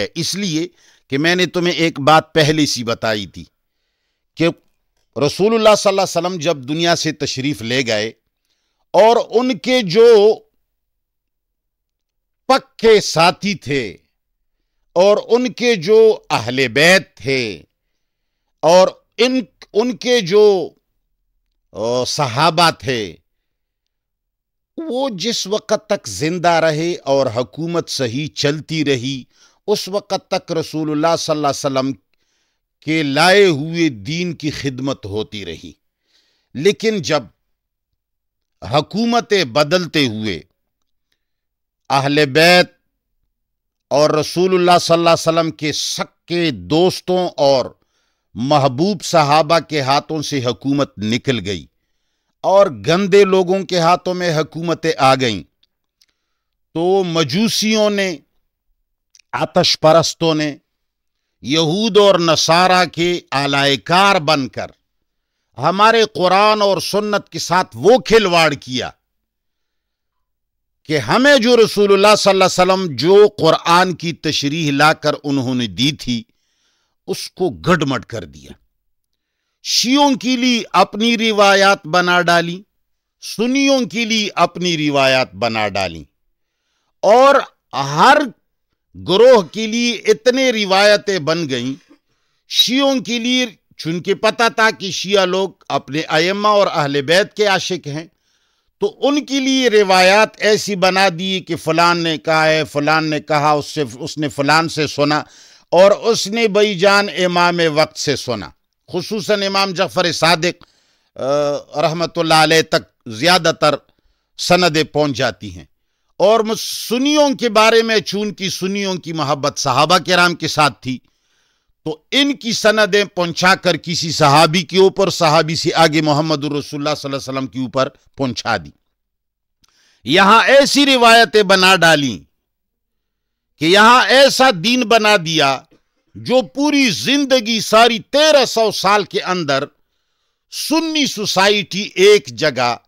है इसलिए कि मैंने तुम्हें एक बात पहले सी बताई थी कि रसूलुल्लाह सल्लल्लाहु अलैहि वसल्लम जब दुनिया से तशरीफ़ ले गए और उनके जो पक्के साथी थे और उनके जो अहले बैत थे और इन उनके जो सहाबा थे वो जिस वक़्त तक जिंदा रहे और हकूमत सही चलती रही उस वक़्त तक रसूलुल्लाह सल्लल्लाहु अलैहि वसल्लम के लाए हुए दीन की खिदमत होती रही लेकिन जब हकूमतें बदलते हुए अहल बैत और रसूलुल्लाह सल्लल्लाहु अलैहि वसल्लम के सक्के दोस्तों और महबूब सहाबा के हाथों से हकूमत निकल गई और गंदे लोगों के हाथों में हकूमतें आ गईं तो मजूसियों ने आतश परस्तों ने यहूद और नसारा के आलायकार बनकर हमारे कुरान और सुन्नत के साथ वो खिलवाड़ किया कि हमें जो रसूलुल्लाह सल्लल्लाहु अलैहि वसल्लम जो कुरान की तशरीह लाकर उन्होंने दी थी उसको गडमट कर दिया शियों के लिए अपनी रिवायात बना डाली सुनियों के लिए अपनी रिवायात बना डाली और हर ग्रोह के लिए इतने रिवायतें बन गईं शियों के लिए चूंकि पता था कि शिया लोग अपने अयमा और अहल बैत के आशिक हैं तो उनके लिए रिवायात ऐसी बना दी कि फ़लान ने कहा है फ़लान ने कहा उससे उसने फ़लान से सुना और उसने बईजान इमाम वक्त से सुना खसूस इमाम जफ़र सदक रहमत तक ज़्यादातर सनदें पहुँच जाती हैं और सुनियों के बारे में चून की सुनियों की मोहब्बत साहबा के राम के साथ थी तो इनकी सनदें पहुंचाकर किसी सहाबी के ऊपर सहाबी से आगे मोहम्मद रसुल्लाम के ऊपर पहुंचा दी यहां ऐसी रिवायतें बना डाली कि यहां ऐसा दीन बना दिया जो पूरी जिंदगी सारी तेरह सौ साल के अंदर सुन्नी सोसाइटी एक जगह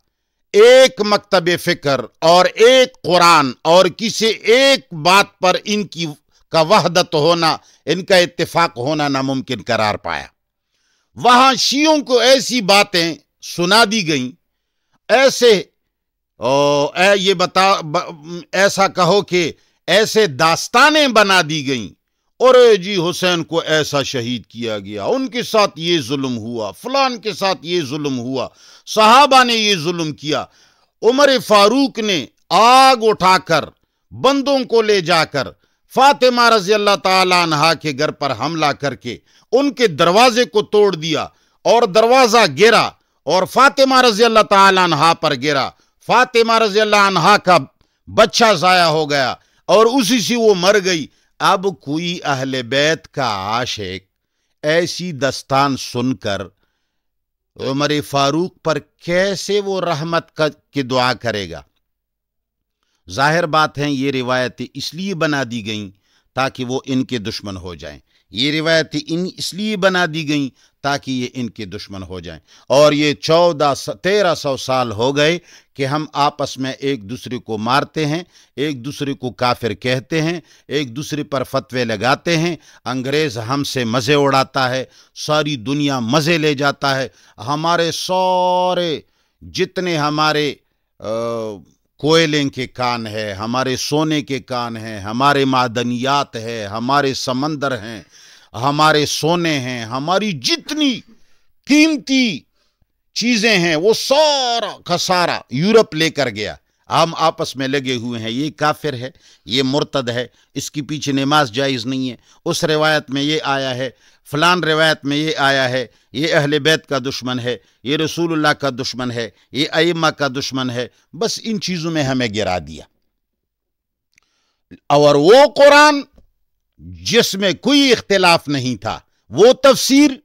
एक मकतब फ़िक्र और एक कुरान और किसी एक बात पर इनकी का वहदत होना इनका इतफाक होना नामुमकिन करार पाया वहां शियों को ऐसी बातें सुना दी गई ऐसे ओ, ए, ये बता ब, ऐसा कहो कि ऐसे दास्तानें बना दी गईं और जी हुसैन को ऐसा शहीद किया गया उनके साथ ये जुल्म हुआ फलान के साथ ये जुल्म हुआ साहबा ने ये जुल्म किया उमर फारूक ने आग उठाकर बंदों को ले जाकर फातिमा रजी अल्लाह तहा के घर पर हमला करके उनके दरवाजे को तोड़ दिया और दरवाज़ा गिरा और फातिमा रजी अल्लाह तहा पर गिरा फातिमा रजी अल्लाह का बच्चा ज़ाया हो गया और उसी से वो मर गई अब कोई अहल बैत का आशिक ऐसी दस्तान सुनकर उमर फारूक पर कैसे वो रहमत की दुआ करेगा जाहिर बात है ये रिवायतें इसलिए बना दी गईं ताकि वो इनके दुश्मन हो जाएं ये रिवायतें इन इसलिए बना दी गईं ताकि ये इनके दुश्मन हो जाएं और ये चौदह तेरह सौ साल हो गए कि हम आपस में एक दूसरे को मारते हैं एक दूसरे को काफिर कहते हैं एक दूसरे पर फतवे लगाते हैं अंग्रेज़ हमसे मज़े उड़ाता है सारी दुनिया मज़े ले जाता है हमारे सारे जितने हमारे कोयले के कान है हमारे सोने के कान हैं हमारे मादनियात है हमारे समंदर हैं हमारे सोने हैं हमारी जितनी कीमती चीजें हैं वो सारा का सारा यूरोप लेकर गया हम आपस में लगे हुए हैं ये काफिर है ये मुर्तद है इसकी पीछे नमाज जायज़ नहीं है उस रिवायत में ये आया है फ़लान रिवायत में ये आया है ये अहल बैत का दुश्मन है ये रसूलुल्लाह का दुश्मन है ये अयमा का दुश्मन है बस इन चीज़ों में हमें गिरा दिया और वो कुरान जिसमें कोई इख्तिलाफ नहीं था वो तफसीर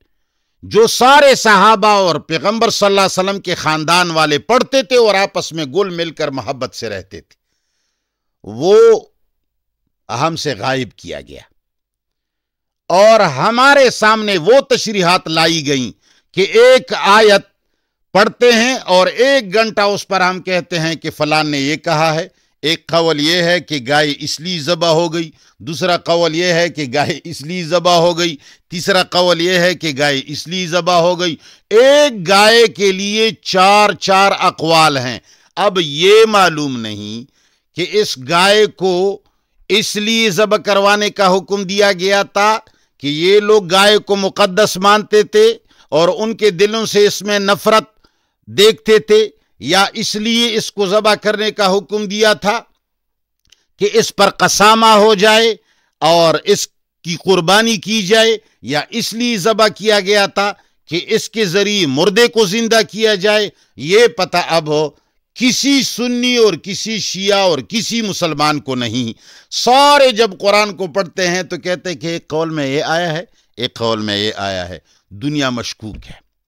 जो सारे सहाबा और पैगंबर सल्लल्लाहु अलैहि वसल्लम के ख़ानदान वाले पढ़ते थे और आपस में गुल मिलकर मोहब्बत से रहते थे वो अहम से गायब किया गया और हमारे सामने वो तशरीहत लाई गई कि एक आयत पढ़ते हैं और एक घंटा उस पर हम कहते हैं कि फलान ने ये कहा है एक कवल यह है कि गाय इसलिए ज़बा हो गई दूसरा कवल यह है कि गाय इसलिए ज़बा हो गई तीसरा कवल यह है कि गाय इसलिए ज़बा हो गई एक गाय के लिए चार चार अकवाल हैं अब ये मालूम नहीं कि इस गाय को इसलिए ज़ब करवाने का हुक्म दिया गया था कि ये लोग गाय को मुकद्दस मानते थे और उनके दिलों से इसमें नफरत देखते थे या इसलिए इसको ज़बा करने का हुक्म दिया था कि इस पर कसामा हो जाए और इसकी कुर्बानी की जाए या इसलिए ज़बा किया गया था कि इसके ज़रिए मुर्दे को ज़िंदा किया जाए ये पता अब हो किसी सुन्नी और किसी शिया और किसी मुसलमान को नहीं सारे जब कुरान को पढ़ते हैं तो कहते हैं कि एक कौल में ये आया है एक कौल में ये आया है दुनिया मशकूक है